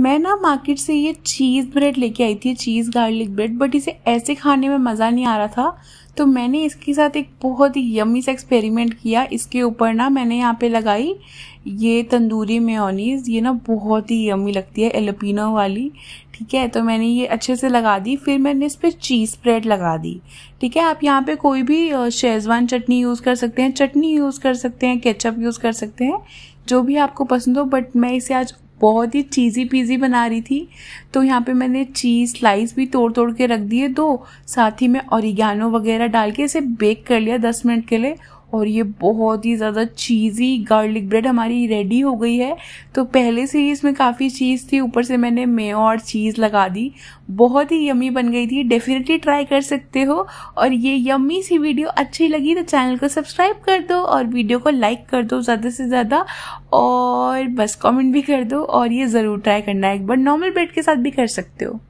मैं ना मार्केट से ये चीज़ ब्रेड लेके आई थी चीज़ गार्लिक ब्रेड बट इसे ऐसे खाने में मज़ा नहीं आ रहा था तो मैंने इसके साथ एक बहुत ही यमी सा एक्सपेरिमेंट किया इसके ऊपर ना मैंने यहाँ पे लगाई ये तंदूरी मेयोनीज ये ना बहुत ही यमी लगती है एलोपिनो वाली ठीक है तो मैंने ये अच्छे से लगा दी फिर मैंने इस पर चीज़ स्प्रेड लगा दी ठीक है आप यहाँ पे कोई भी शेजवान चटनी यूज़ कर सकते हैं चटनी यूज़ कर सकते हैं केचप यूज़ कर सकते हैं जो भी आपको पसंद हो बट मैं इसे आज बहुत ही चीज़ी पीज़ी बना रही थी तो यहाँ पे मैंने चीज़ स्लाइस भी तोड़ तोड़ के रख दिए दो साथ ही में औरिगानो वगैरह डाल के इसे बेक कर लिया दस मिनट के लिए और ये बहुत ही ज़्यादा चीज़ी गार्लिक ब्रेड हमारी रेडी हो गई है तो पहले से ही इसमें काफ़ी चीज़ थी ऊपर से मैंने मेयो और चीज़ लगा दी बहुत ही यमी बन गई थी डेफिनेटली ट्राई कर सकते हो और ये यमी सी वीडियो अच्छी लगी तो चैनल को सब्सक्राइब कर दो और वीडियो को लाइक कर दो ज़्यादा से ज़्यादा और बस कॉमेंट भी कर दो और ये ज़रूर ट्राई करना एक बार नॉर्मल ब्रेड के साथ भी कर सकते हो